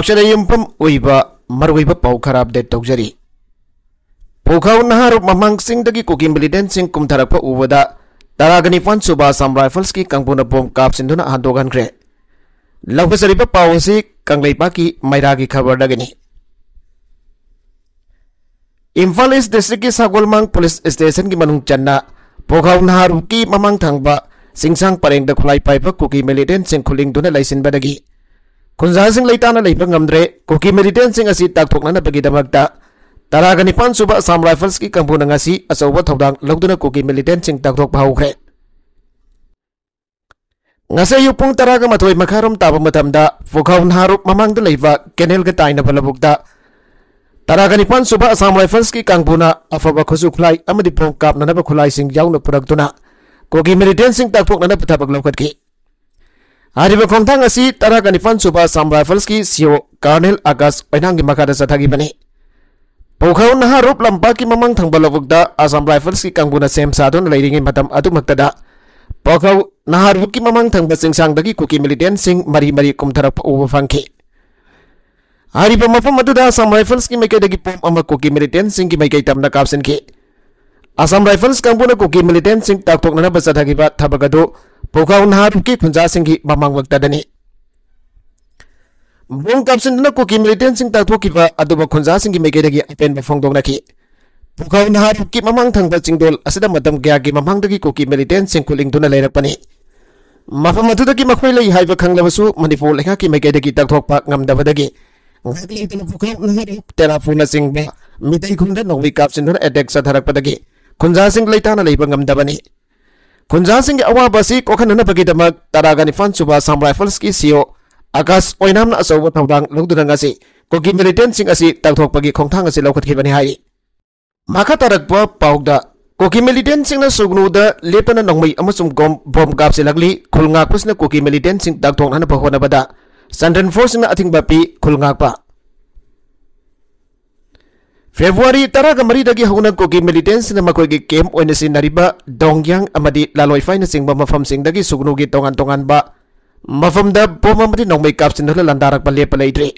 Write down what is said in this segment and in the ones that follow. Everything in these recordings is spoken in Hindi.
मरुब पा खरा अपडेट तौजरी पौखा नहा ममांग कुकीम्बली कुमथरप उबद तरग निपन सूब असम राइफल्स की कंपून बोम काप सिंधु हादोग्रे लगरी पाव से कंगा की मैरा की खबर इम्फा इस डिस्ट्रिक की सागोलम पुलिस स्टेशन की मनु चन्ना पौखा नहा की ममांग थ सिंसा परेंद खुलाई पाइप कुकी मिलीडेंट खुलिंग Kunjang sing leitana leipa ngamdre, kuki meriden sing asi taktuk nana bagi damagda. Tara gani pan suba sam rifles ki kampu nang asi asa uba taudang lagduna kuki meriden sing taktuk bahu kre. Ngase yupung tara gama toi makarum tabu matamda, fukaun haruk mamang de leipa kenel ke taina pala bukda. Tara gani pan suba sam rifles ki kampu na afa ba kusuk amadi pung nana ba kulai sing purak duna. Kuki meridensing sing nana putabak lau kadki. Ari Kongtang asi tara kanifan suba Sam Rifles ki CEO karnel Agas Oinang gimaka makada tagi bani. Pokau naha rup lampa ki mamang thangba lobukda asam Rifles ki kangbuna sem sadon leiringi matam atu maktada. Pokau naha rup ki mamang tang basing sang dagi kuki militen sing mari mari pa uba fangki. Ari mapam matuda asam Rifles ki mekai dagi pom ama kuki militen sing ki mekai tamna kapsen ki. Asam Rifles kangbuna kuki militen sing taktok nana basathagi ba thabagado. ꯄꯣꯒꯥꯎ ꯅꯍꯥꯛꯀꯤ ꯈꯨꯟꯖꯥꯁꯤꯡꯒꯤ ꯃꯃꯥꯡꯃꯛꯇꯗꯅꯤ ꯕꯣꯝ ꯀꯥꯞꯁꯤꯟꯗꯨꯅ ꯀꯨꯀꯤ ꯃꯤꯂꯤꯇꯦꯟꯁꯤꯡ ꯇꯥꯛꯊꯣꯛꯈꯤꯕ ꯑꯗꯨꯕꯨ ꯈꯨꯟꯖꯥꯁꯤꯡꯒꯤ ꯃꯥꯏꯀꯩꯗꯒꯤ ꯑꯄꯦꯟꯕ ꯐꯣꯡꯗꯣꯛꯅꯈꯤ ꯄꯣꯒꯥꯎ ꯅꯍꯥꯛꯀꯤ ꯃꯃꯥꯡ ꯊꯪꯕ ꯆꯤꯡꯗꯣꯜ ꯑꯁꯤꯗ ꯃꯇꯝ ꯀꯌꯥꯒꯤ ꯃꯃꯥꯡꯗꯒꯤ ꯀꯨꯀꯤ ꯃꯤꯂꯤꯇꯦꯟꯁꯤꯡ ꯈꯨꯠꯂꯤꯡꯗꯨꯅ ꯂꯩꯔꯛꯄꯅꯤ ꯃꯐꯝ ꯑꯗꯨꯗꯒꯤ ꯃꯈꯣꯏ ꯂꯩ ꯍꯥꯏꯕ ꯈꯪꯂꯕꯁꯨ ꯃꯅꯤꯄꯨꯔ ꯂꯩꯉꯥꯛꯀꯤ ꯃꯥꯏꯀꯩꯗꯒꯤ ꯇꯥꯛꯊꯣꯛꯄ ꯉꯝꯗꯕꯗꯒꯤ ꯇꯦꯔꯥꯐꯨꯅꯆꯤꯡꯕ ꯃꯤꯇꯩꯈꯨꯟꯗ ꯅꯣꯡꯃꯩ ꯀꯥꯞꯁꯤꯟꯗꯨꯅ ꯑꯦꯇꯦꯛ ꯆꯠꯊꯔꯛꯄꯗꯒꯤ ꯈꯨꯟꯖꯥꯁꯤꯡ ꯂꯩꯇꯥꯅ ꯂꯩꯕ ꯉꯝꯗꯕꯅꯤ คุณจ้าสิงห์อาวบัสิกโอเคนั่นเป็นกิจกรรมตระการฟันชูบาซัมไรเฟิลส์กิซิโออากาศโอ้ยน้ำน่าสูบทั้งดังลงดุนังกันสิก็กิมเมลิเตนสิงห์สิตักทุกปกีของทางสิลูกคิดวันนี้มาค่ะตระกบป่าวดะก็กิมเมลิเตนสิงห์นั้สุกนูดะเลี้ยปนันน้งมีอเมซุ่มกอมบอมกับสิลักลีคุลงากุสนนก็กิมเมลิเตนสิงห์ตักทุกนั้นเป็หัวหน้าบดะซันเดนฟอร์สิงห์นั้นอธิบดีคุลงาปะ Februari tara gamari dagi hauna ko gi militants na makoy gi camp oina sin nariba Dongyang amadi Laloi fine sing singba mafam sing dagi sugnu gi tongan tongan ba mafam da bo mamadi nong mai kap sin landarak pa lepa leidre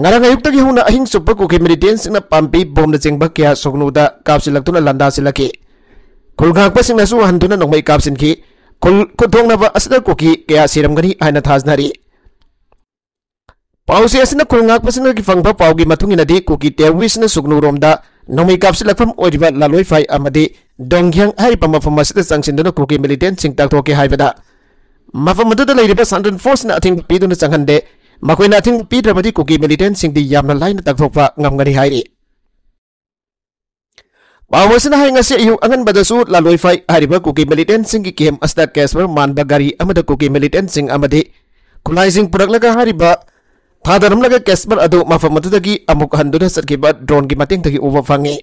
ngarang ayuk gi hauna ahing super ko gi militants na pampi bom na singba kya sugnu da kap sin laktuna landa silaki kulgak pa sing na su handuna nong mai kap sin ki kul kudong na ba asda ko ki kya siram gani aina nari Pausi asina kungak pasina kifangba paugi matungi nadi kuki tewis na suknu romda nomi kapsi lakfam ojiba laloi fai amadi donghyang hari pamba famasi sang sin dono kuki militen sing tak toki hai bada. Mafa mato ta lairi pa fos na ating pito na hande de makwe na ating pito ramadi kuki militen sing di yam na lain na tak tokfa ngam ngari hai ri. Pausi na hai ngasi iyo angan bada su laloi fai hari ba kuki militen sing kikihem asta kesmer man bagari amada kuki militen sing amadi. Kulai sing purak laka hari ba. लगे कैस्पर अदु मफम अदुदगी अमुक हंदुना ड्रोन की मतेंग तगी उब फंगी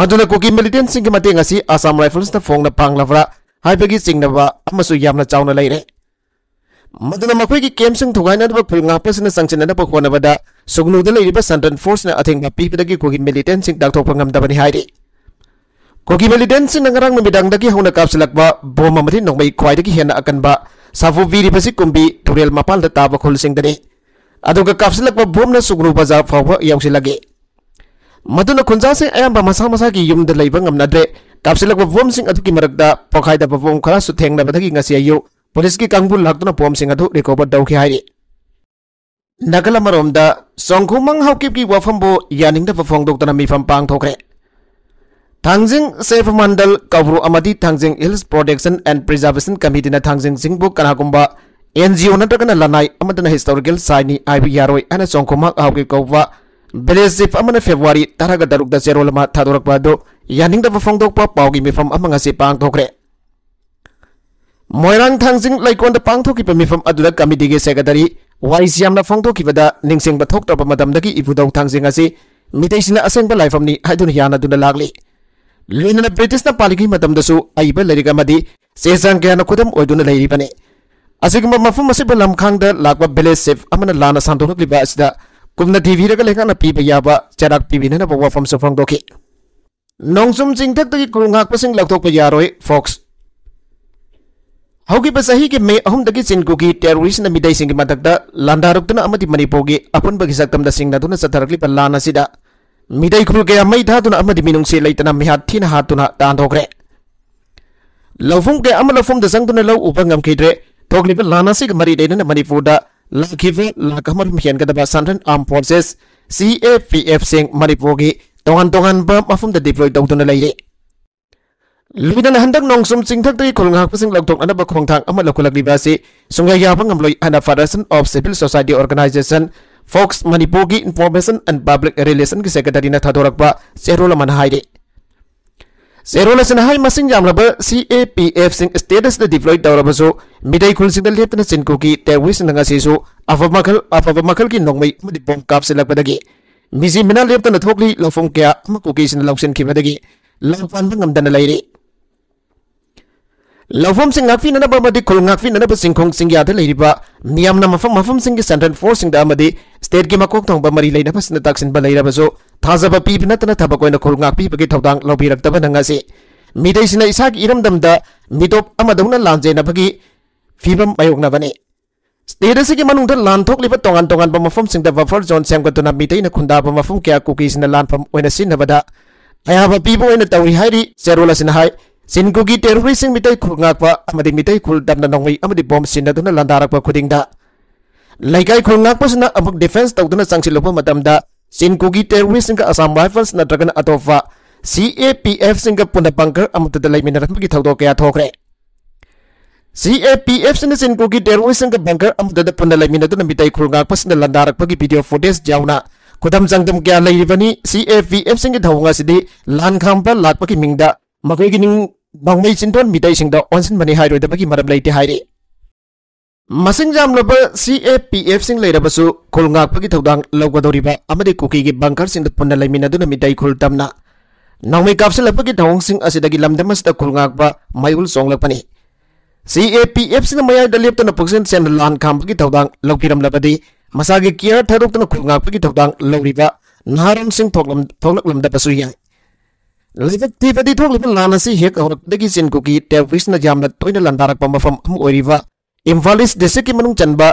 मदुना कुकी मिलिटेंट सिंह की मतेंग आसाम राइफल्स न फोंग न फांग लवरा हाइबगी सिंग नबा अमसु यामना चावना लैरे मदुना मखोय की केम सिंग थुगाय न फुल ngapas न संगचिन बदा सुगनु फोर्स न अथेंग न पीपदगी कुकी मिलिटेंट सिंग दाक थोक फंगम दबनि हाइरे कुकी मिलिटेंट सिंग हौना बोम मथि नोंगबै ख्वाइदगी हेना अकनबा साफु वीरिबसि कुंबी मपाल द ताबखुल सिंग कापल बोम सूगनु बजार फाउसी लगे मन खुंजा से अब मसा मसा की यूद लेबनाद्रे कापल बोम पोखाद बोम खरासु थे अयु पुलिस की कंगू लाने बोम रिकवर दौखे नगल मरम चौंखूम हाउकीब की वफम याद फोंदों मीफम पाथोरे थाजिंग सेफ मंडल Koubru hills protection and preservation committee थाजिंग सिंह कनाकुंबा NGO natragana lanai amadana historical site ni yaroi ana songkoma awge kawwa ꯕꯦꯂꯦꯁꯤꯞ ꯑꯃꯅ ꯐꯦꯕꯋꯥꯔꯤ ꯇꯔꯥꯒ ꯇꯔꯨꯛꯇ ꯆꯦꯔꯣꯜ ꯑꯃ ꯊꯥꯗꯣꯔꯛꯄ ꯑꯗꯨ ꯌꯥꯅꯤꯡꯗꯕ ꯐꯣꯡꯗꯣꯛꯄ ꯄꯥꯎꯒꯤ ꯃꯤꯐꯝ ꯑꯃ ꯉꯁꯤ ꯄꯥꯡꯊꯣꯛꯈ꯭ꯔꯦ ꯃꯣꯏꯔꯥꯡ ꯊꯥꯡꯖꯤꯡ ꯂꯩꯀꯣꯟꯗ ꯄꯥꯡꯊꯣꯛꯈꯤꯕ ꯃꯤꯐꯝ ꯑꯗꯨꯗ ꯀꯃꯤꯇꯤꯒꯤ ꯁꯦꯀ꯭ꯔꯦꯇꯔꯤ ꯋꯥꯔꯤꯁꯤ ꯌꯥꯝꯅ ꯐꯣꯡꯗꯣꯛꯈꯤꯕꯗ ꯅꯤꯡꯁꯤꯡꯕ ꯊꯣꯛꯇ꯭ꯔꯕ ꯃꯇꯝꯗꯒꯤ ꯏꯕꯨꯙꯧ ꯊꯥꯡꯖꯤꯡ ꯑꯁꯤ ꯃꯤꯇꯩꯁꯤꯡꯅ ꯑꯁꯦꯡꯕ ꯂꯥꯏꯐꯝꯅꯤ ꯍꯥꯏꯗꯨꯅ ꯌꯥꯅꯗꯨꯅ ꯂꯥꯛꯂꯤ ꯂꯣꯏꯅꯅ ꯕ꯭ꯔꯤꯇꯤꯁꯅ ꯄꯥꯜꯂꯤꯉꯩ ꯃꯇꯝꯗꯁꯨ ꯑꯏꯕ ꯂꯥꯏꯔꯤꯛ ꯑꯃꯗꯤ ꯆꯦ ꯆꯥꯡ ꯀꯌꯥꯅ ꯈꯨꯗꯝ ꯑꯣꯏꯗꯨꯅ ꯂꯩꯔꯤꯕꯅꯤ ꯑꯁꯤꯒꯨꯝꯕ ꯃꯐꯝ ꯑꯁꯤꯕꯨ ꯂꯝꯈꯥꯡꯗ ꯂꯥꯛꯄ ꯚꯤꯂꯦꯖ ꯁꯤꯞ ꯑꯃꯅ ꯂꯥꯟꯅ ꯁꯟꯗꯣꯛꯂꯛꯂꯤꯕ ꯑꯁꯤꯗ ꯀꯨꯝꯅ ꯊꯤꯕꯤꯔꯒ ꯂꯩꯉꯥꯛꯅ ꯄꯤꯕ ꯌꯥꯕ ꯆꯩꯔꯥꯛ ꯄꯤꯕꯤꯅꯅꯕ ꯋꯥꯐꯝꯁꯨ ꯐꯣꯡꯗꯣꯛꯈꯤ ꯅꯣꯡꯆꯨꯝ ꯆꯤꯡꯊꯛꯇꯒꯤ ꯈꯨꯔꯨꯉꯥꯛꯄꯁꯤꯡ ꯂꯧꯊꯣꯛꯄ ꯌꯥꯔꯣꯏ ꯐꯣꯛꯁ ꯍꯧꯈꯤꯕ ꯆꯍꯤꯒꯤ ꯃꯦ ꯑꯍꯨꯝꯗꯒꯤ ꯆꯤꯟꯀꯨꯒꯤ ꯇꯦꯔꯣꯔꯤꯁꯅ ꯃꯤꯗꯩꯁꯤꯡꯒꯤ ꯃꯊꯛꯇ ꯂꯥꯟꯗꯥꯔꯛꯇꯨꯅ ꯑꯃꯗꯤ ꯃꯅꯤꯄꯨꯔꯒꯤ ꯑꯄꯨꯟꯕꯒꯤ ꯁꯛꯇꯝꯗ ꯁꯤꯡꯅꯗꯨꯅ ꯆꯠꯊꯔꯛꯂꯤꯕ ꯂꯥꯟ ꯑꯁꯤꯗ ꯃꯤꯗꯩ ꯈꯨꯜ ꯀꯌꯥ ꯃꯩ ꯊꯥꯗꯨꯅ ꯑꯃꯗꯤ ꯃꯤꯅꯨꯡꯁꯤ ꯂꯩꯇꯅ ꯃꯤꯍꯥꯠ ꯊꯤꯅ ꯍꯥꯠꯇꯨꯅ ꯇꯥꯟꯊꯣꯛꯈ꯭ꯔꯦ ꯂꯧꯐꯝ ꯀꯌꯥ ꯑꯃ ꯂꯧꯐꯝꯗ ꯆꯪꯗꯨꯅ ꯂꯧ ꯎꯕ ꯉꯝꯈꯤꯗ꯭ꯔꯦ Tokli pel lana sik mari dainan na mari fuda la kive la kamar mian kada ba sanren arm forces CAPF sing mari pogi tongan tongan ba mafum da deploy dong tona lai Lubidan handak nong sum sing tak tei kol ngak pasing lak tong anaba khong Tang amal kulak libasi sungai yapa pang amloi federation of civil society organization Fox Manipur information and public relation ki secretary na thadorak ba serolaman haide ꯁꯦꯔꯣꯜ ꯑꯁꯤꯅ ꯍꯥꯏ ꯃꯁꯤꯡ ꯌꯥꯝꯂꯕ ꯁꯤ ꯑꯦ ꯄꯤ ꯑꯦꯐ ꯁꯤꯡ ꯁ꯭ꯇꯦꯇꯁꯇ ꯗꯤꯄ꯭ꯂꯣꯏ ꯇꯧꯔꯕꯁꯨ ꯃꯤꯇꯩ ꯈꯨꯜꯁꯤꯡꯗ ꯂꯦꯞꯇꯅ ꯆꯤꯟꯀꯨꯀꯤ ꯇꯦꯔꯣꯔꯤꯁꯁꯤꯡꯅ ꯉꯁꯤꯁꯨ ꯑꯐꯕ ꯃꯈꯜ ꯑꯐꯕ ꯃꯈꯜꯒꯤ ꯅꯣꯡꯃꯩ ꯑꯃꯗꯤ ꯕꯣꯝ ꯀꯥꯞꯁꯤꯜꯂꯛꯄꯗꯒꯤ ꯃꯤꯖꯤ ꯃꯤꯅꯥ ꯂꯦꯞꯇꯅ ꯊꯣꯛꯂꯤ ꯂꯧꯐꯝ ꯀꯌꯥ ꯑꯃ ꯀꯨꯀꯤꯁꯤꯡꯅ ꯂꯧꯁꯤꯟꯈꯤꯕꯗꯒꯤ ꯂꯝ ꯄꯥꯟꯕ ꯉꯝꯗꯅ ꯂꯩꯔꯤ ꯂꯧꯐꯝꯁꯤꯡ ꯉꯥꯛꯄꯤꯅꯅꯕ ꯑꯃꯗꯤ ꯈꯨꯜ ꯉꯥꯛꯄꯤꯅꯅꯕ ꯆꯤꯡꯈꯣꯡꯁꯤꯡ ꯌꯥꯗ ꯂꯩꯔꯤꯕ ꯃꯤꯌꯥꯝꯅ ꯃꯐꯝ ꯃꯐꯝꯁꯤꯡꯒꯤ ꯁꯦꯟꯇ꯭ꯔꯦꯜ ꯐꯣꯔꯁꯁꯤꯡꯗ ꯑꯃꯗꯤ ꯁ꯭ꯇꯦꯠꯀꯤ ꯃꯀꯣꯛ ꯊꯣꯡꯕ ꯃꯔꯤ ꯂꯩꯅꯕꯁꯤꯡꯅ ꯇꯥꯛꯁꯤꯟꯕ ꯂꯩꯔꯕꯁꯨ ꯊꯥꯖꯕ ꯄꯤꯕ ꯅꯠꯇꯅ ꯊꯕꯛ ꯑꯣꯏꯅ ꯈꯨꯜ ꯉꯥꯛꯄꯤꯕꯒꯤ ꯊꯧꯗꯥꯡ ꯂꯧꯕꯤꯔꯛꯇꯕꯅ ꯉꯁꯤ ꯃꯤꯗꯩꯁꯤꯅ ꯏꯁꯥꯒꯤ ꯏꯔꯝꯗꯝꯗ ꯃꯤꯇꯣꯞ ꯑꯃꯗꯧꯅ ꯂꯥꯟꯖꯦꯟꯅꯕꯒꯤ ꯐꯤꯕꯝ ꯃꯥꯌꯣꯛꯅꯕꯅꯤ ꯁ꯭ꯇꯦꯠ ꯑꯁꯤꯒꯤ ꯃꯅꯨꯡꯗ ꯂꯥꯟ ꯊꯣꯛꯂꯤꯕ ꯇꯣꯉꯥꯟ ꯇꯣꯉꯥꯟꯕ ꯃꯐꯝꯁꯤꯡꯗ ꯕꯐꯔ ꯖꯣꯟ ꯁꯦꯝꯒꯠꯇꯨꯅ ꯃꯤꯇꯩꯅ ꯈꯨꯟꯗꯥꯕ ꯃꯐꯝ ꯀꯌꯥ ꯀꯨꯀꯤꯁꯤꯅ ꯂꯥꯟꯐꯝ ꯑꯣꯏꯅ ꯁꯤꯖꯤꯟꯅꯕꯗ ꯑꯌꯥꯕ ꯄꯤꯕ ꯑꯣꯏꯅ ꯇꯧꯔꯤ ꯍꯥꯏꯔꯤ ꯆꯦꯔꯣꯜ ꯑꯁꯤꯅ ꯍꯥꯏ ꯁꯤꯟꯀꯨꯒꯤ ꯇꯦꯔꯣꯔꯤꯁꯁꯤꯡ ꯃꯤꯇꯩ ꯈꯨꯜ ꯉꯥꯛꯄ ꯑꯃꯗꯤ ꯃꯤꯇꯩ ꯈꯨꯜ ꯗꯝꯅ ꯅꯣꯡꯃꯩ ꯑꯃꯗꯤ ꯕꯣꯝ ꯁꯤꯟꯅꯗꯨꯅ ꯂꯥꯟꯗꯥꯔꯛꯄ ꯈꯨꯗꯤꯡꯗ ꯂꯩꯀꯥꯏ ꯈꯨꯜ ꯉꯥꯛꯄꯁꯤꯅ ꯑꯃꯨꯛ ꯗꯤꯐꯦꯟꯁ ꯇꯧꯗꯨꯅ ꯆꯪꯁꯤꯜꯂꯛꯄ ꯃꯇꯝꯗ ꯁꯤꯟꯀꯨꯒꯤ ꯇꯦꯔꯣꯔꯤꯁꯁꯤꯡꯒ ꯑꯁꯥꯝ ꯔꯥꯏꯐꯜꯁ ꯅꯠꯇ꯭ꯔꯒꯅ ꯑꯇꯣꯞꯄ ꯁꯤ ꯑꯦ ꯄꯤ ꯑꯦꯐꯁꯤꯡꯒ ꯄꯨꯟꯅ ꯕꯪꯀꯔ ꯑꯃꯠꯇꯗ ꯂꯩꯃꯤꯟꯅꯔꯛꯄꯒꯤ ꯊꯧꯗꯣꯛ ꯀꯌꯥ ꯊꯣꯛꯈ꯭ꯔꯦ ꯁꯤ ꯑꯦ ꯄꯤ ꯑꯦꯐꯁꯤꯡꯅ ꯁꯤꯟꯀꯨꯒꯤ ꯇꯦꯔꯣꯔꯤꯁꯁꯤꯡꯒ ꯕꯪꯀꯔ ꯑꯃꯠꯇꯗ ꯄꯨꯟꯅ ꯂꯩꯃꯤꯟꯅꯗꯨꯅ ꯃꯤꯇꯩ ꯈꯨꯜ ꯉꯥꯛꯄꯁꯤꯡꯅ ꯂꯥꯟꯗꯥꯔꯛꯄꯒꯤ ꯚꯤꯗꯤꯑꯣ ꯐꯨꯇꯦꯖ ꯌꯥꯎꯅ ꯈꯨꯗꯝ ꯆꯥꯡꯗꯝ ꯀꯌꯥ ꯂꯩꯔꯤꯕꯅꯤ ꯁꯤ ꯑꯦ ꯄꯤ ꯑꯦꯐꯁꯤꯡꯒꯤ ꯊꯧꯑꯣꯡ ꯑꯁꯤꯗꯤ ꯂꯥꯟ ꯈꯥꯝꯕ ꯂꯥꯛꯄꯒꯤ ꯃꯤꯡꯗ ꯃꯈꯣꯏꯒꯤ ꯅꯤꯡ ꯃꯥꯡꯃꯩ ꯆꯤꯟꯗꯣꯟ ꯃꯤꯇꯩꯁꯤꯡꯗ ꯑꯣꯟꯁꯤꯟꯕꯅꯤ ꯍꯥꯏꯔꯣꯏꯗꯕꯒꯤ ꯃꯔꯝ ꯂꯩꯇꯦ ꯍꯥꯏꯔꯤ ꯃꯁꯤꯡ ꯌꯥꯝꯂꯕ ꯁꯤ ꯑꯦ ꯄꯤ ꯑꯦꯐꯁꯤꯡ ꯂꯩꯔꯕꯁꯨ ꯈꯨꯜ ꯉꯥꯛꯄꯒꯤ ꯊꯧꯗꯥꯡ ꯂꯧꯒꯗꯧꯔꯤꯕ ꯑꯃꯗꯤ ꯀꯨꯀꯤꯒꯤ ꯕꯪꯀꯔꯁꯤꯡꯗ ꯄꯨꯟꯅ ꯂꯩꯃꯤꯟꯅꯗꯨꯅ ꯃꯤꯇꯩ ꯈꯨꯜ ꯇꯝꯅ ꯅꯣꯡꯃꯩ ꯀꯥꯞꯁꯤꯜꯂꯛꯄꯒꯤ ꯊꯧꯑꯣꯡꯁꯤꯡ ꯑꯁꯤꯗꯒꯤ ꯂꯝꯗꯝ ꯑꯁꯤꯗ ꯈꯨꯜ ꯉꯥꯛꯄ ꯃꯌꯨꯜ ꯆꯣꯡꯂꯛꯄꯅꯤ ꯁꯤ ꯑꯦ ꯄꯤ ꯑꯦꯐꯁꯤꯅ ꯃꯌꯥꯏꯗ ꯂꯦꯞꯇꯅ ꯄꯨꯛꯆꯦꯜ ꯁꯦꯡꯅ ꯂꯥꯟ ꯈꯥꯝꯕꯒꯤ ꯊꯧꯗꯥꯡ ꯂꯧꯕꯤꯔꯝꯂꯕꯗꯤ ꯃꯁꯥꯒꯤ ꯀꯤꯌꯔ ꯊꯥꯗꯣꯛꯇꯅ ꯈꯨꯜ ꯉꯥꯛꯄꯒꯤ ꯊꯧꯗꯥꯡ ꯂꯧꯔꯤꯕ ꯅꯍꯥꯔꯣꯟꯁꯤꯡ ꯊꯣꯛꯂꯛꯂꯝꯗꯕꯁꯨ ꯌꯥꯏ ꯂꯩꯕꯛ ꯊꯤꯕꯗꯤ ꯊꯣꯛꯂꯤꯕ ꯂꯥꯟ ꯑꯁꯤ ꯍꯦꯛ ꯍꯧꯔꯛꯄꯗꯒꯤ ꯆꯤꯟ ꯀꯨꯀꯤ ꯇꯦꯔꯣꯔꯤꯁꯅ ꯌꯥꯝꯅ ꯇꯣꯏꯅ ꯂꯥꯟꯗꯥꯔꯛꯄ ꯃꯐꯝ ꯑꯃ ꯑꯣꯏꯔꯤꯕ इम्फाल इस डिस्ट्रिक्ट की मनुंग चंबा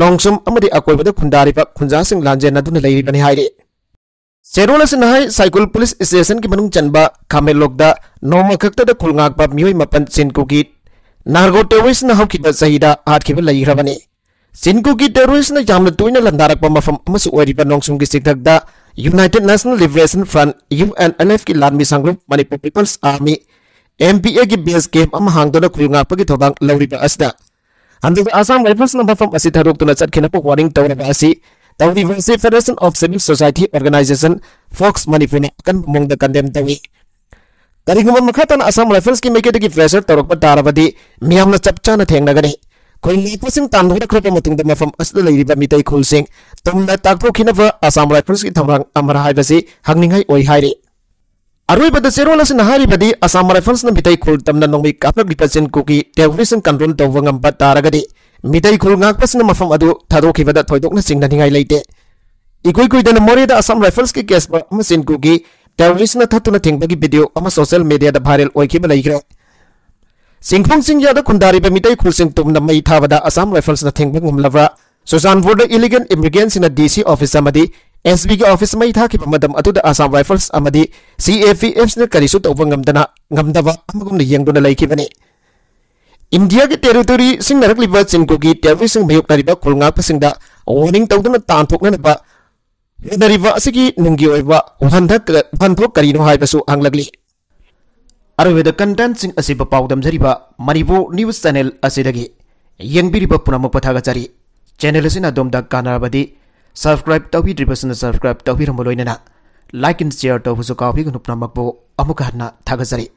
नोंगसुम अमदी अकोइबद खुंदारिबा खुंजासिंग लांजेन अदुन सेरोल से नहाय साइकिल पुलिस स्टेशन की मनुंग चंबा खामेलोकदा नोम खक्तद खुलगाकबा मियोय मपन सिनकु की नारगो टेरोरिस्ट न हौकिबा सहीदा हाटखिबा लैरबने सिनकु की टेरोरिस्ट न यामल तुइना लंदारकबा मफम अमसु ओरिबा नोंगसुम की सिथगदा United National Liberation Front UNLF की लानमी संग्रुप मणिपुर पीपल्स आर्मी एमपीए की बेस कैंप अम हांगदोना की थोदांग लौरिबा असदा असम रेफरेंस नंबर फॉर्म असी थरोक तुना चत खिना पो वारिंग तौरे बासी तौरे वेसे federation of civil society organization फॉक्स मनी फिने कन मोंग कंडेम तवे करिंग मन असम रेफरेंस की मेकेट की प्रेशर तौरक पर तारबदी मियाम न चपचा न थेंग नगरे कोई नेक तान धोरे खरपे मतिंग द मफम असल असम रेफरेंस की तौर अमर हाइबसी अरब चेरोल नहारीबी असम राइफल्स मिटई खुल तम नोमी कापन कुकी टेरोरीजम कंट्रोल तब तारगदी मिटई खुल मफम थादोखीबद थोदों चिंगनाई लेते इकुई कुदन मोरेद असम राइफल्स के केस पर कुकी टेरोरीस्ट थतुन थेंगी वीडियो सोशल मीडिया भाइरल होखीब लेग्रे सिंफों सिंह खुदारीब मिटई खुल तुम मई थाबद असम राइफल्स थेंब गुमलब सुजानपुर illegal immigrants DC office S B office मई था Assam Rifles C F P एम्स कई तौबदनाद इंडिया के टेरीटोरी नरक्ब चिंकू की टेरीटोरी मयोनाब खुलंग वर्निंग तौदनाब्बीब कहो है हालांकि अरवेद कंटेंट पादमजरी मनपुर न्यूज चैनल पुनम पथागचारी चैनल अदोद का सब्सक्राइब तभी ड्रिपस सब्सक्राइब तभी रोम लोनना लाइक इन सेयर तब जो काफी नुपना मकबो थागजरी